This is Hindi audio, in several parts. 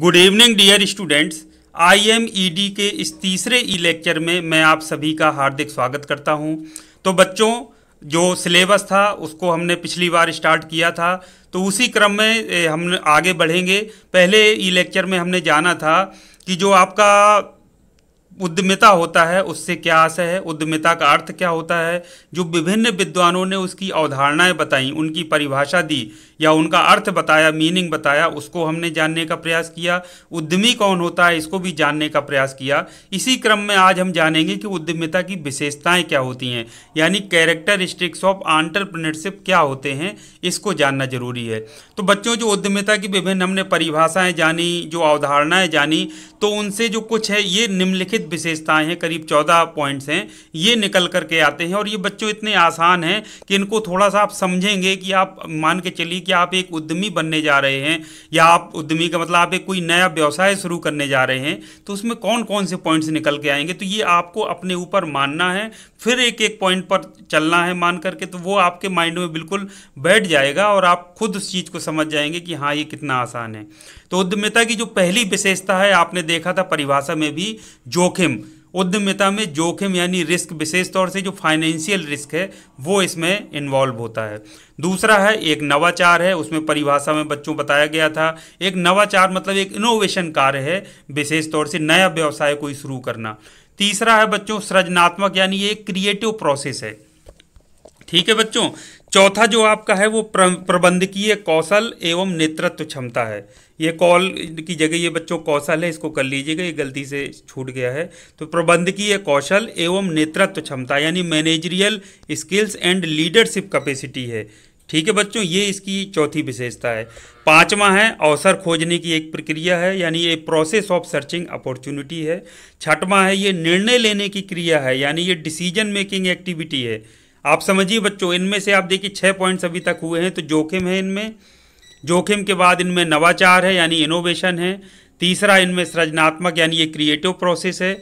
good evening dear students IMED के इस तीसरे ई लेक्चर में मैं आप सभी का हार्दिक स्वागत करता हूं तो बच्चों जो सिलेबस था उसको हमने पिछली बार स्टार्ट किया था तो उसी क्रम में हम आगे बढ़ेंगे पहले ई लेक्चर में हमने जाना था कि जो आपका उद्यमिता होता है उससे क्या आशय है उद्यमिता का अर्थ क्या होता है जो विभिन्न विद्वानों ने उसकी अवधारणाएं बताई उनकी परिभाषा दी या उनका अर्थ बताया मीनिंग बताया उसको हमने जानने का प्रयास किया उद्यमी कौन होता है इसको भी जानने का प्रयास किया इसी क्रम में आज हम जानेंगे कि उद्यमिता की विशेषताएं क्या होती हैं यानी कैरेक्टरिस्टिक्स ऑफ आंटरप्रनरशिप क्या होते हैं इसको जानना जरूरी है तो बच्चों जो उद्यमिता की विभिन्न हमने परिभाषाएँ जानी जो अवधारणाएँ जानी तो उनसे जो कुछ है ये निम्नलिखित विशेषताएं हैं करीब चौदह पॉइंट्स हैं ये निकल करके आते हैं और ये बच्चों इतने आसान हैं कि इनको थोड़ा सा आप समझेंगे कि आप मान के चलिए कि आप एक उद्यमी बनने जा रहे हैं या आप उद्यमी का मतलब आप एक कोई नया व्यवसाय शुरू करने जा रहे हैं तो उसमें कौन कौन से पॉइंट्स निकल के आएंगे तो ये आपको अपने ऊपर मानना है फिर एक एक पॉइंट पर चलना है मान करके तो वो आपके माइंड में बिल्कुल बैठ जाएगा और आप खुद उस चीज़ को समझ जाएंगे कि हाँ ये कितना आसान है तो उद्यमिता की जो पहली विशेषता है आपने देखा था परिभाषा में भी जोखिम उद्यमिता में जोखिम यानी रिस्क विशेष तौर से जो फाइनेंशियल रिस्क है वो इसमें इन्वॉल्व होता है दूसरा है एक नवाचार है उसमें परिभाषा में बच्चों बताया गया था एक नवाचार मतलब एक इनोवेशन कार्य है विशेष तौर से नया व्यवसाय कोई शुरू करना तीसरा है बच्चों सृजनात्मक यानी ये क्रिएटिव प्रोसेस है ठीक है बच्चों चौथा जो आपका है वो प्रबंधकीय कौशल एवं नेतृत्व क्षमता है ये कॉल की जगह ये बच्चों कौशल है इसको कर लीजिएगा ये गलती से छूट गया है तो प्रबंधकीय कौशल एवं नेतृत्व क्षमता यानी managerial skills and leadership capacity है ठीक है बच्चों ये इसकी चौथी विशेषता है पांचवा है अवसर खोजने की एक प्रक्रिया है यानी ये प्रोसेस ऑफ सर्चिंग अपॉर्चुनिटी है छठवां है ये निर्णय लेने की क्रिया है यानी ये डिसीजन मेकिंग एक्टिविटी है आप समझिए बच्चों इनमें से आप देखिए छः पॉइंट्स अभी तक हुए हैं तो जोखिम है इनमें जोखिम के बाद इनमें नवाचार है यानी इनोवेशन है तीसरा इनमें सृजनात्मक यानी ये क्रिएटिव प्रोसेस है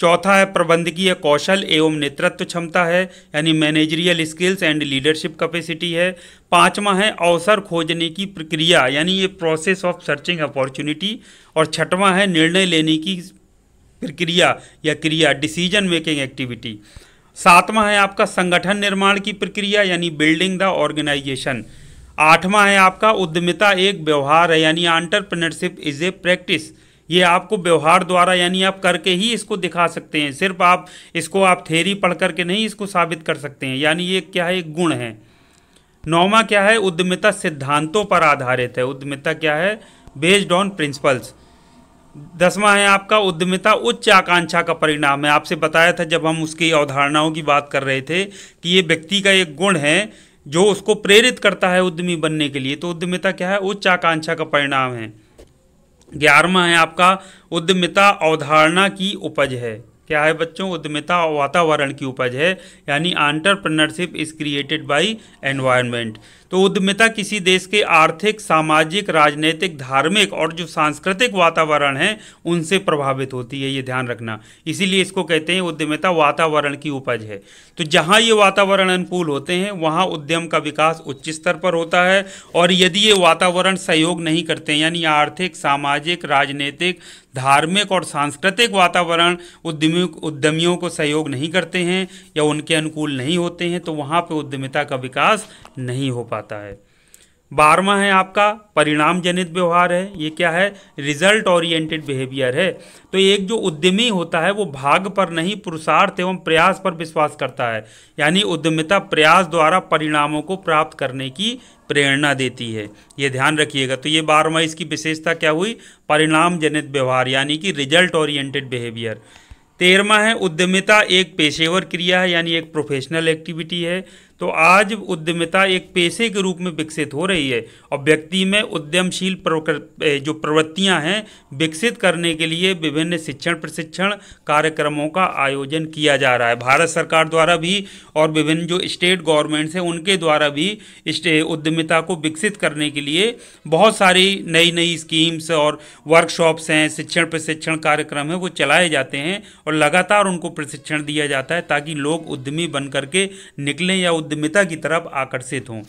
चौथा है प्रबंधकीय कौशल एवं नेतृत्व क्षमता है यानी managerial skills and leadership capacity है पांचवा है अवसर खोजने की प्रक्रिया यानी ये प्रोसेस ऑफ सर्चिंग अपॉर्चुनिटी और छठवां है निर्णय लेने की प्रक्रिया या क्रिया डिसीजन मेकिंग एक्टिविटी सातवां है आपका संगठन निर्माण की प्रक्रिया यानी बिल्डिंग द ऑर्गेनाइजेशन आठवां है आपका उद्यमिता एक व्यवहार है यानी आंटरप्रनरशिप इज ए प्रैक्टिस ये आपको व्यवहार द्वारा यानी आप करके ही इसको दिखा सकते हैं सिर्फ आप इसको आप थेरी पढ़ करके नहीं इसको साबित कर सकते हैं यानी ये क्या है एक गुण है नौवा क्या है उद्यमिता सिद्धांतों पर आधारित है उद्यमिता क्या है बेस्ड ऑन प्रिंसिपल्स दसवां है आपका उद्यमिता उच्च आकांक्षा का परिणाम है आपसे बताया था जब हम उसकी अवधारणाओं की बात कर रहे थे कि ये व्यक्ति का एक गुण है जो उसको प्रेरित करता है उद्यमी बनने के लिए तो उद्यमिता क्या है उच्च आकांक्षा का परिणाम है ग्यारहवा है आपका उद्यमिता अवधारणा की उपज है क्या है बच्चों उद्यमिता वातावरण की उपज है यानी entrepreneurship is created by environment तो उद्यमिता किसी देश के आर्थिक सामाजिक राजनीतिक धार्मिक और जो सांस्कृतिक वातावरण है उनसे प्रभावित होती है ये ध्यान रखना इसीलिए इसको कहते हैं उद्यमिता वातावरण की उपज है तो जहाँ ये वातावरण अनुकूल होते हैं वहाँ उद्यम का विकास उच्च स्तर पर होता है और यदि ये वातावरण सहयोग नहीं करते यानी आर्थिक सामाजिक राजनीतिक धार्मिक और सांस्कृतिक वातावरण उद्यमियों उद्यमियों को सहयोग नहीं करते हैं या उनके अनुकूल नहीं होते हैं तो वहाँ पर उद्यमिता का विकास नहीं हो पाता है बारहवा है आपका परिणाम जनित व्यवहार है ये क्या है रिजल्ट ओरिएंटेड बिहेवियर है तो एक जो उद्यमी होता है वो भाग पर नहीं पुरुषार्थ एवं प्रयास पर विश्वास करता है यानी उद्यमिता प्रयास द्वारा परिणामों को प्राप्त करने की प्रेरणा देती है ये ध्यान रखिएगा तो ये बारहवा इसकी विशेषता क्या हुई परिणाम जनित व्यवहार यानी कि रिजल्ट ओरिएंटेड बिहेवियर तेरहवा है उद्यमिता एक पेशेवर क्रिया है यानी एक प्रोफेशनल एक्टिविटी है तो आज उद्यमिता एक पेशे के रूप में विकसित हो रही है और व्यक्ति में उद्यमशील जो प्रवृत्तियां हैं विकसित करने के लिए विभिन्न शिक्षण प्रशिक्षण कार्यक्रमों का आयोजन किया जा रहा है भारत सरकार द्वारा भी और विभिन्न जो स्टेट गवर्नमेंट्स हैं उनके द्वारा भी उद्यमिता को विकसित करने के लिए बहुत सारी नई नई स्कीम्स और वर्कशॉप्स हैं शिक्षण प्रशिक्षण कार्यक्रम हैं वो चलाए जाते हैं और लगातार उनको प्रशिक्षण दिया जाता है ताकि लोग उद्यमी बन करके निकलें या उद्यमिता की तरफ आकर्षित हों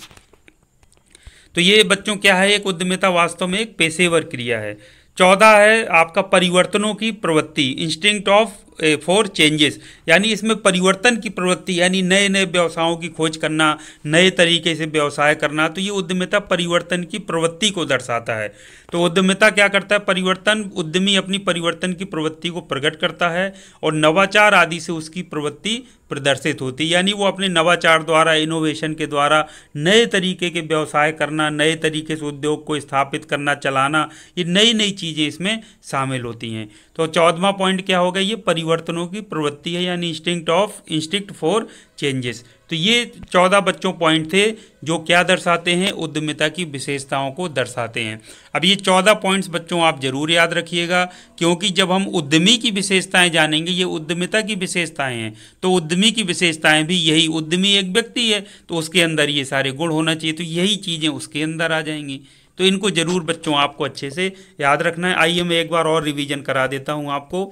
तो ये बच्चों क्या है एक उद्यमिता वास्तव में एक पेशेवर क्रिया है चौदह है आपका परिवर्तनों की प्रवृत्ति इंस्टिंक्ट ऑफ फॉर चेंजेस यानी इसमें परिवर्तन की प्रवृत्ति यानी नए नए व्यवसायों की खोज करना नए तरीके से व्यवसाय करना तो ये उद्यमिता परिवर्तन की प्रवृत्ति को दर्शाता है तो उद्यमिता क्या करता है परिवर्तन उद्यमी अपनी परिवर्तन की प्रवृत्ति को प्रकट करता है और नवाचार आदि से उसकी प्रवृत्ति प्रदर्शित होती यानी वो अपने नवाचार द्वारा इनोवेशन के द्वारा नए तरीके के व्यवसाय करना नए तरीके से उद्योग को स्थापित करना चलाना ये नई नई चीज़ें इसमें शामिल होती हैं तो चौदवा पॉइंट क्या होगा ये परिवर्तनों की प्रवृत्ति है यानी instinct of instinct for changes तो ये चौदह बच्चों पॉइंट थे जो क्या दर्शाते हैं उद्यमिता की विशेषताओं को दर्शाते हैं अब ये चौदह पॉइंट्स बच्चों आप जरूर याद रखिएगा क्योंकि जब हम उद्यमी की विशेषताएं जानेंगे ये उद्यमिता की विशेषताएं हैं तो उद्यमी की विशेषताएं भी यही उद्यमी एक व्यक्ति है तो उसके अंदर ये सारे गुण होना चाहिए तो यही चीज़ें उसके अंदर आ जाएंगी तो इनको ज़रूर बच्चों आपको अच्छे से याद रखना है आइए मैं एक बार और रिविजन करा देता हूँ आपको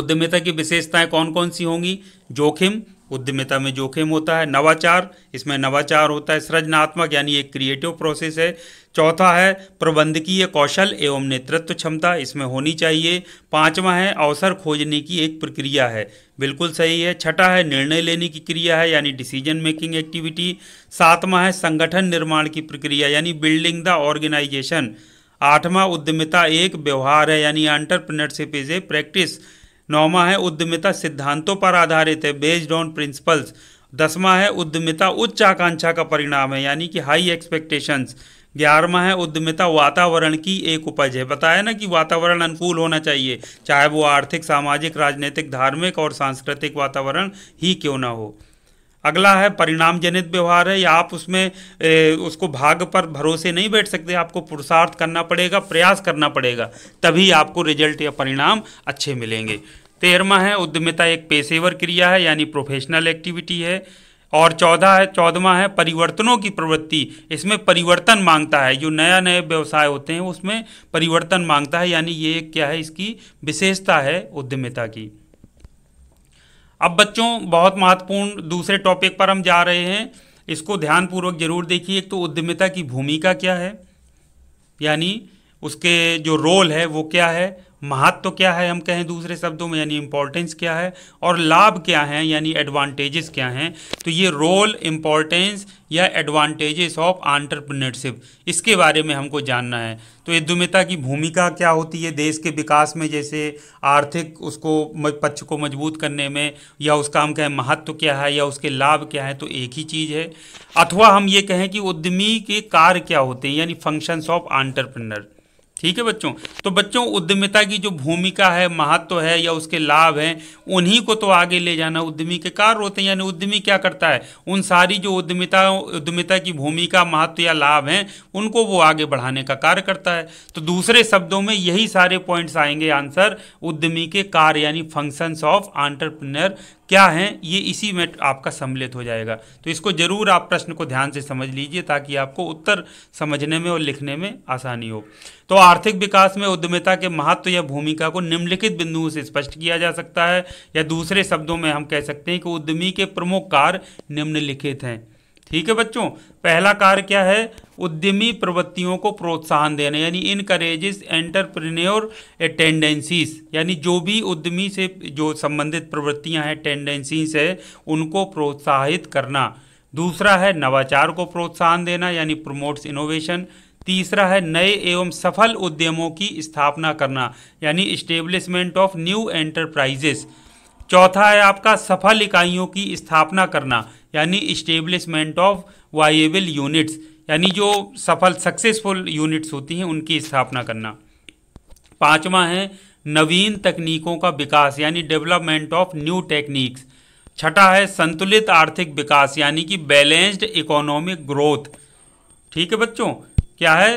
उद्यमिता की विशेषताएं कौन कौन सी होंगी जोखिम उद्यमिता में जोखिम होता है नवाचार इसमें नवाचार होता है सृजनात्मक यानी एक क्रिएटिव प्रोसेस है चौथा है प्रबंधकीय कौशल एवं नेतृत्व क्षमता इसमें होनी चाहिए पांचवा है अवसर खोजने की एक प्रक्रिया है बिल्कुल सही है छठा है निर्णय लेने की क्रिया है यानी डिसीजन मेकिंग एक्टिविटी सातवां है संगठन निर्माण की प्रक्रिया यानी बिल्डिंग द ऑर्गेनाइजेशन आठवां उद्यमिता एक व्यवहार है यानी एंटरप्रनरशिप इज ए प्रैक्टिस नौवा है उद्यमिता सिद्धांतों पर आधारित है बेस्ड ऑन प्रिंसिपल्स दसवां है उद्यमिता उच्च आकांक्षा का परिणाम है यानी कि हाई एक्सपेक्टेशंस ग्यारहवा है उद्यमिता वातावरण की एक उपज है बताया ना कि वातावरण अनुकूल होना चाहिए चाहे वो आर्थिक सामाजिक राजनीतिक धार्मिक और सांस्कृतिक वातावरण ही क्यों ना हो अगला है परिणाम जनित व्यवहार है या आप उसमें ए, उसको भाग पर भरोसे नहीं बैठ सकते आपको पुरुषार्थ करना पड़ेगा प्रयास करना पड़ेगा तभी आपको रिजल्ट या परिणाम अच्छे मिलेंगे तेरहवा है उद्यमिता एक पेशेवर क्रिया है यानी प्रोफेशनल एक्टिविटी है और चौदह है चौदवा है परिवर्तनों की प्रवृत्ति इसमें परिवर्तन मांगता है जो नया नए व्यवसाय होते हैं उसमें परिवर्तन मांगता है यानी ये क्या है इसकी विशेषता है उद्यमिता की अब बच्चों बहुत महत्वपूर्ण दूसरे टॉपिक पर हम जा रहे हैं इसको ध्यानपूर्वक जरूर देखिए एक तो उद्यमिता की भूमिका क्या है यानी उसके जो रोल है वो क्या है महत्व तो क्या है हम कहें दूसरे शब्दों में यानी इम्पोर्टेंस क्या है और लाभ क्या है यानी एडवांटेजेस क्या हैं तो ये रोल इम्पोर्टेंस या एडवांटेजेस ऑफ आंट्रप्रनरशिप इसके बारे में हमको जानना है तो उद्यमिता की भूमिका क्या होती है देश के विकास में जैसे आर्थिक उसको पक्ष को मजबूत करने में या उसका हम कहें महत्व तो क्या है या उसके लाभ क्या है तो एक ही चीज़ है अथवा हम ये कहें कि उद्यमी के कार्य क्या होते हैं यानी फंक्शंस ऑफ आंट्रप्रनर ठीक है बच्चों तो बच्चों उद्यमिता की जो भूमिका है महत्व है या उसके लाभ हैं उन्हीं को तो आगे ले जाना उद्यमी के कार्य होते हैं यानी उद्यमी क्या करता है उन सारी जो उद्यमिता उद्यमिता की भूमिका महत्व या लाभ हैं उनको वो आगे बढ़ाने का कार्य करता है तो दूसरे शब्दों में यही सारे पॉइंट्स आएंगे आंसर उद्यमी के कार्य यानी फंक्शंस ऑफ आंटरप्रिनर क्या हैं ये इसी में आपका सम्मिलित हो जाएगा तो इसको ज़रूर आप प्रश्न को ध्यान से समझ लीजिए ताकि आपको उत्तर समझने में और लिखने में आसानी हो तो आर्थिक विकास में उद्यमिता के महत्व या भूमिका को निम्नलिखित बिंदुओं से स्पष्ट किया जा सकता है या दूसरे शब्दों में हम कह सकते हैं कि उद्यमी के प्रमुख कार्य निम्नलिखित हैं ठीक है बच्चों पहला कार्य क्या है उद्यमी प्रवृत्तियों को प्रोत्साहन देना यानी इनकरेजेस एंटरप्रेन्योर टेंडेंसीज यानी जो भी उद्यमी से जो संबंधित प्रवृत्तियां हैं टेंडेंसीज है उनको प्रोत्साहित करना दूसरा है नवाचार को प्रोत्साहन देना यानी प्रमोट्स इनोवेशन तीसरा है नए एवं सफल उद्यमों की स्थापना करना यानी इस्टेब्लिशमेंट ऑफ न्यू एंटरप्राइजेस चौथा है आपका सफल इकाइयों की स्थापना करना यानी इस्टेब्लिशमेंट ऑफ वाइएबल यूनिट्स यानी जो सफल सक्सेसफुल यूनिट्स होती हैं उनकी स्थापना करना पांचवा है नवीन तकनीकों का विकास यानी डेवलपमेंट ऑफ न्यू टेक्निक्स छठा है संतुलित आर्थिक विकास यानी कि बैलेंस्ड इकोनॉमिक ग्रोथ ठीक है बच्चों क्या है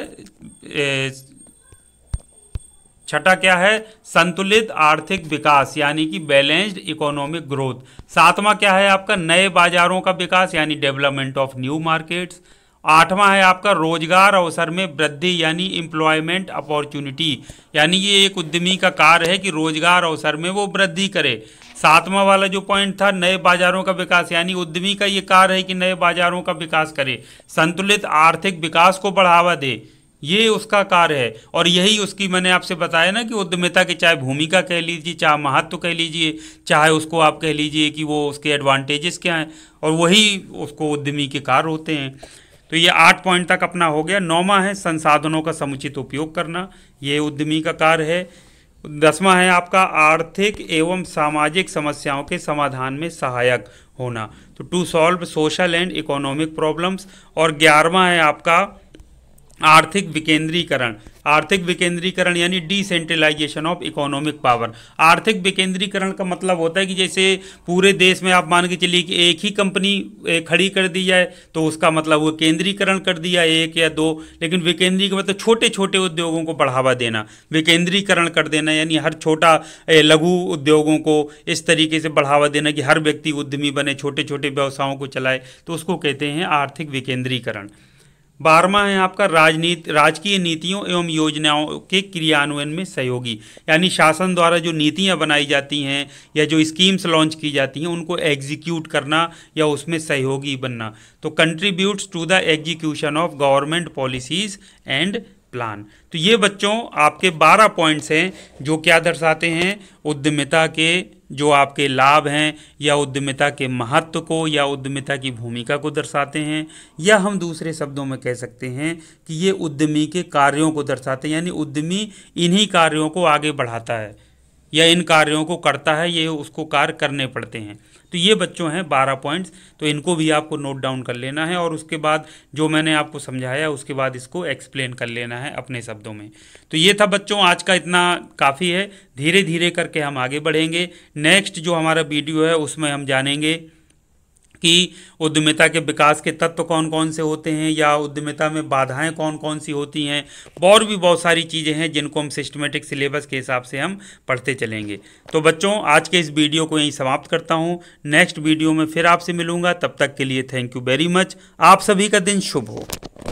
ए, छठा क्या है संतुलित आर्थिक विकास यानी कि बैलेंस्ड इकोनॉमिक ग्रोथ सातवां क्या है आपका नए बाजारों का विकास यानी डेवलपमेंट ऑफ न्यू मार्केट्स आठवां है आपका रोजगार अवसर में वृद्धि यानी एम्प्लॉयमेंट अपॉर्चुनिटी यानी ये एक उद्यमी का कार्य है कि रोजगार अवसर में वो वृद्धि करे सातवां वाला जो पॉइंट था नए बाजारों का विकास यानी उद्यमी का ये कार्य है कि नए बाजारों का विकास करे संतुलित आर्थिक विकास को बढ़ावा दे ये उसका कार्य है और यही उसकी मैंने आपसे बताया ना कि उद्यमिता की चाहे भूमिका कह लीजिए चाहे महत्व कह लीजिए चाहे उसको आप कह लीजिए कि वो उसके एडवांटेजेस क्या हैं और वही उसको उद्यमी के कार्य होते हैं तो ये आठ पॉइंट तक अपना हो गया नौवा है संसाधनों का समुचित उपयोग करना ये उद्यमी का कार्य है दसवां है आपका आर्थिक एवं सामाजिक समस्याओं के समाधान में सहायक होना तो to solve social and economic problems और ग्यारहवा है आपका आर्थिक विकेंद्रीकरण आर्थिक विकेंद्रीकरण यानी डिसेंट्रलाइजेशन ऑफ इकोनॉमिक पावर आर्थिक विकेंद्रीकरण का मतलब होता है कि जैसे पूरे देश में आप मान के चलिए कि एक ही कंपनी खड़ी कर दी जाए तो उसका मतलब वो केंद्रीकरण कर दिया एक या दो लेकिन विकेंद्री का मतलब छोटे छोटे उद्योगों को बढ़ावा देना विकेंद्रीकरण कर देना यानी हर छोटा लघु उद्योगों को इस तरीके से बढ़ावा देना कि हर व्यक्ति उद्यमी बने छोटे छोटे व्यवसायों को चलाए तो उसको कहते हैं आर्थिक विकेंद्रीकरण बारहवा है आपका राजनीति राजकीय नीतियों एवं योजनाओं के क्रियान्वयन में सहयोगी यानी शासन द्वारा जो नीतियाँ बनाई जाती हैं या जो स्कीम्स लॉन्च की जाती हैं उनको एग्जीक्यूट करना या उसमें सहयोगी बनना तो contributes to the execution of government policies and plan तो ये बच्चों आपके 12 पॉइंट्स हैं जो क्या दर्शाते हैं उद्यमिता के जो आपके लाभ हैं या उद्यमिता के महत्व को या उद्यमिता की भूमिका को दर्शाते हैं या हम दूसरे शब्दों में कह सकते हैं कि ये उद्यमी के कार्यों को दर्शाते हैं यानी उद्यमी इन्हीं कार्यों को आगे बढ़ाता है या इन कार्यों को करता है ये उसको कार्य करने पड़ते हैं तो ये बच्चों हैं बारह पॉइंट्स तो इनको भी आपको नोट डाउन कर लेना है और उसके बाद जो मैंने आपको समझाया उसके बाद इसको एक्सप्लेन कर लेना है अपने शब्दों में तो ये था बच्चों आज का इतना काफ़ी है धीरे धीरे करके हम आगे बढ़ेंगे नेक्स्ट जो हमारा वीडियो है उसमें हम जानेंगे कि उद्यमिता के विकास के तत्व कौन कौन से होते हैं या उद्यमिता में बाधाएं कौन कौन सी होती हैं और भी बहुत सारी चीज़ें हैं जिनको हम सिस्टमेटिक सिलेबस के हिसाब से हम पढ़ते चलेंगे तो बच्चों आज के इस वीडियो को यहीं समाप्त करता हूँ नेक्स्ट वीडियो में फिर आपसे मिलूंगा तब तक के लिए थैंक यू वेरी मच आप सभी का दिन शुभ हो